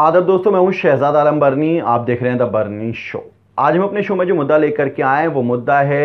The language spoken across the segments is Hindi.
आदब दोस्तों मैं हूँ शहजाद आलम बर्नी आप देख रहे हैं द बर्नी शो आज हम अपने शो में जो मुद्दा लेकर के आए हैं वो मुद्दा है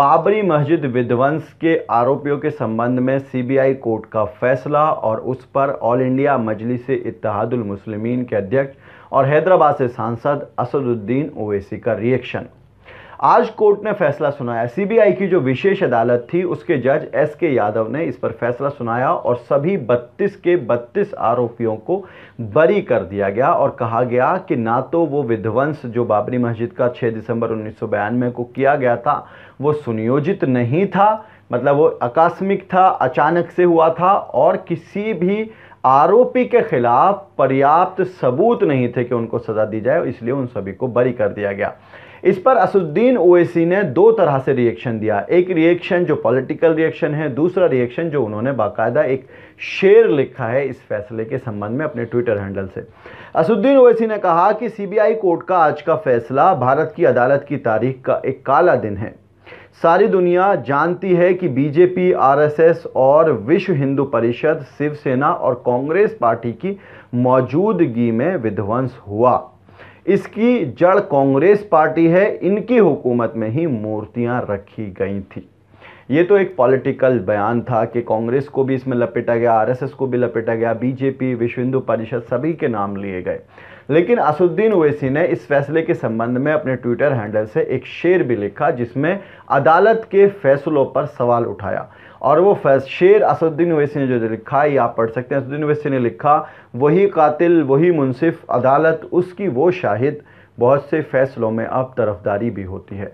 बाबरी मस्जिद विध्वंस के आरोपियों के संबंध में सीबीआई कोर्ट का फैसला और उस पर ऑल इंडिया मजलिस इतिहादुल मुस्लिमीन के अध्यक्ष और हैदराबाद से सांसद असदुद्दीन ओवैसी का रिएक्शन आज कोर्ट ने फैसला सुनाया सीबीआई की जो विशेष अदालत थी उसके जज एस के यादव ने इस पर फैसला सुनाया और सभी 32 के 32 आरोपियों को बरी कर दिया गया और कहा गया कि ना तो वो विध्वंस जो बाबरी मस्जिद का 6 दिसंबर उन्नीस को किया गया था वो सुनियोजित नहीं था मतलब वो आकस्मिक था अचानक से हुआ था और किसी भी आरोपी के खिलाफ पर्याप्त सबूत नहीं थे कि उनको सज़ा दी जाए इसलिए उन सभी को बरी कर दिया गया इस पर असुद्दीन ओवैसी ने दो तरह से रिएक्शन दिया एक रिएक्शन जो पॉलिटिकल रिएक्शन है दूसरा रिएक्शन जो उन्होंने बाकायदा एक शेर लिखा है इस फैसले के संबंध में अपने ट्विटर हैंडल से असुद्दीन ओवैसी ने कहा कि सीबीआई कोर्ट का आज का फैसला भारत की अदालत की तारीख का एक काला दिन है सारी दुनिया जानती है कि बीजेपी आरएसएस और विश्व हिंदू परिषद शिवसेना और कांग्रेस पार्टी की मौजूदगी में विध्वंस हुआ इसकी जड़ कांग्रेस पार्टी है इनकी हुकूमत में ही मूर्तियां रखी गई थी ये तो एक पॉलिटिकल बयान था कि कांग्रेस को भी इसमें लपेटा गया आरएसएस को भी लपेटा गया बीजेपी विश्व हिंदू परिषद सभी के नाम लिए गए लेकिन असुद्दीन ओवैसी ने इस फैसले के संबंध में अपने ट्विटर हैंडल से एक शेर भी लिखा जिसमें अदालत के फैसलों पर सवाल उठाया और वो शेर असुद्दीन ओवैसी ने जो लिखा ये आप पढ़ सकते हैं असुद्दीन ओवैसी ने लिखा वही कातिल वही मुनसिफ अदालत उसकी वो शाहिद बहुत से फैसलों में अब तरफदारी भी होती है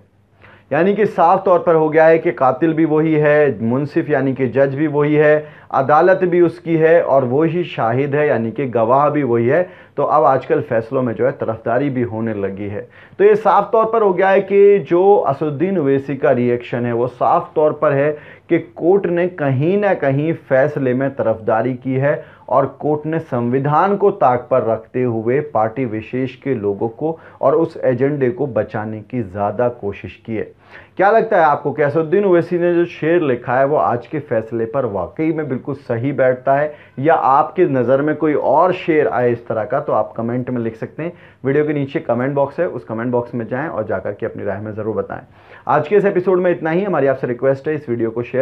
यानी कि साफ तौर पर हो गया है कि कातिल भी वही है मुनसिफ यानी कि जज भी वही है अदालत भी उसकी है और वही शाहिद है यानी कि गवाह भी वही है तो अब आजकल फ़ैसलों में जो है तरफदारी भी होने लगी है तो ये साफ तौर पर हो गया है कि जो असुद्दीन वैसी का रिएक्शन है वो साफ तौर पर है कि कोर्ट ने कहीं ना कहीं फैसले में तरफदारी की है और कोर्ट ने संविधान को ताक पर रखते हुए पार्टी विशेष के लोगों को और उस एजेंडे को बचाने की ज़्यादा कोशिश की है क्या लगता है आपको कैसुद्दीन ओवैसी ने जो शेर लिखा है वो आज के फैसले पर वाकई में बिल्कुल सही बैठता है या आपके नज़र में कोई और शेर आए इस तरह का तो आप कमेंट में लिख सकते हैं वीडियो के नीचे कमेंट बॉक्स है उस कमेंट बॉक्स में जाएँ और जाकर के अपनी राय में ज़रूर बताएँ आज के इस एपिसोड में इतना ही हमारी आपसे रिक्वेस्ट है इस वीडियो को शेयर